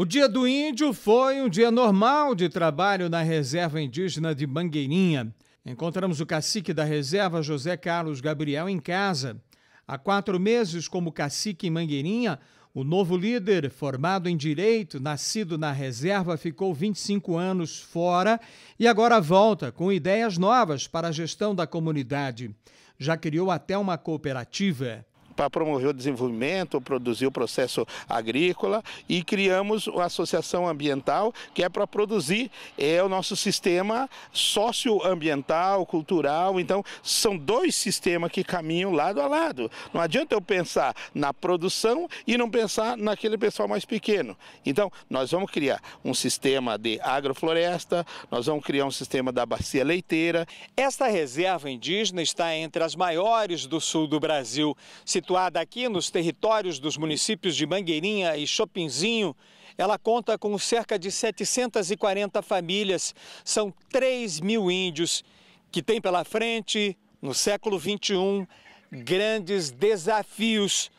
O Dia do Índio foi um dia normal de trabalho na reserva indígena de Mangueirinha. Encontramos o cacique da reserva, José Carlos Gabriel, em casa. Há quatro meses, como cacique em Mangueirinha, o novo líder, formado em direito, nascido na reserva, ficou 25 anos fora e agora volta com ideias novas para a gestão da comunidade. Já criou até uma cooperativa para promover o desenvolvimento, produzir o processo agrícola e criamos a Associação Ambiental, que é para produzir é, o nosso sistema socioambiental, cultural. Então, são dois sistemas que caminham lado a lado. Não adianta eu pensar na produção e não pensar naquele pessoal mais pequeno. Então, nós vamos criar um sistema de agrofloresta, nós vamos criar um sistema da bacia leiteira. Esta reserva indígena está entre as maiores do sul do Brasil. Se situada aqui nos territórios dos municípios de Mangueirinha e Chopinzinho, ela conta com cerca de 740 famílias. São 3 mil índios que têm pela frente, no século XXI, grandes desafios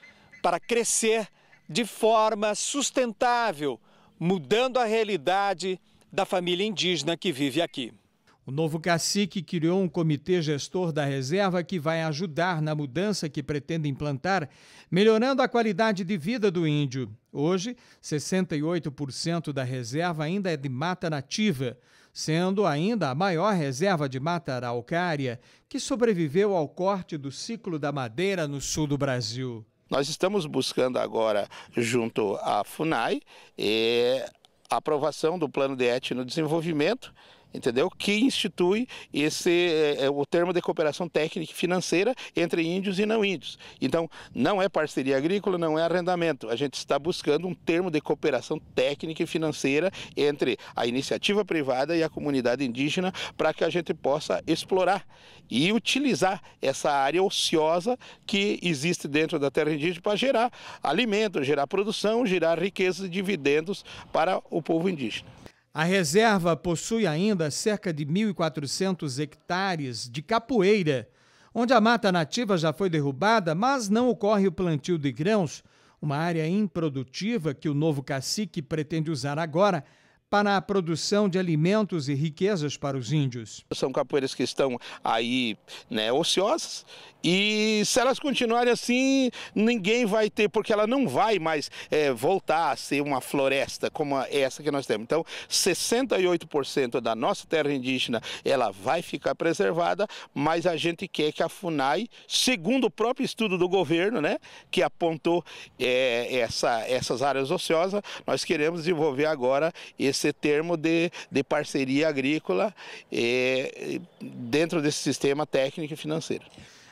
para crescer de forma sustentável, mudando a realidade da família indígena que vive aqui. O novo cacique criou um comitê gestor da reserva que vai ajudar na mudança que pretende implantar, melhorando a qualidade de vida do índio. Hoje, 68% da reserva ainda é de mata nativa, sendo ainda a maior reserva de mata araucária que sobreviveu ao corte do ciclo da madeira no sul do Brasil. Nós estamos buscando agora, junto à FUNAI, a eh, aprovação do plano de etno desenvolvimento entendeu? Que institui esse é, o termo de cooperação técnica e financeira entre índios e não índios. Então, não é parceria agrícola, não é arrendamento. A gente está buscando um termo de cooperação técnica e financeira entre a iniciativa privada e a comunidade indígena para que a gente possa explorar e utilizar essa área ociosa que existe dentro da terra indígena para gerar alimento, gerar produção, gerar riquezas e dividendos para o povo indígena. A reserva possui ainda cerca de 1.400 hectares de capoeira, onde a mata nativa já foi derrubada, mas não ocorre o plantio de grãos, uma área improdutiva que o novo cacique pretende usar agora para a produção de alimentos e riquezas para os índios. São capoeiras que estão aí né, ociosas e se elas continuarem assim, ninguém vai ter, porque ela não vai mais é, voltar a ser uma floresta como essa que nós temos. Então, 68% da nossa terra indígena ela vai ficar preservada, mas a gente quer que a FUNAI, segundo o próprio estudo do governo, né, que apontou é, essa, essas áreas ociosas, nós queremos desenvolver agora esse esse termo de, de parceria agrícola eh, dentro desse sistema técnico e financeiro.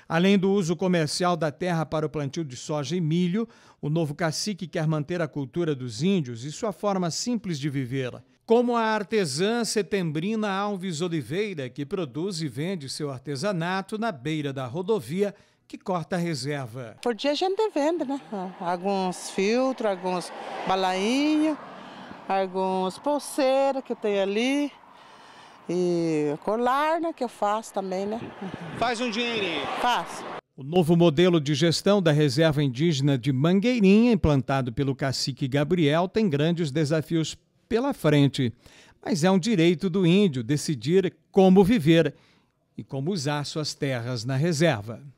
Além do uso comercial da terra para o plantio de soja e milho, o novo cacique quer manter a cultura dos índios e sua forma simples de viver. Como a artesã Setembrina Alves Oliveira, que produz e vende seu artesanato na beira da rodovia que corta a reserva. Por dia a gente vende, né? Alguns filtros, alguns balainhos, algumas pulseiras que tem ali. E colar, né, que eu faço também, né? Faz um dinheirinho. Faço. O novo modelo de gestão da reserva indígena de Mangueirinha, implantado pelo cacique Gabriel, tem grandes desafios pela frente. Mas é um direito do índio decidir como viver e como usar suas terras na reserva.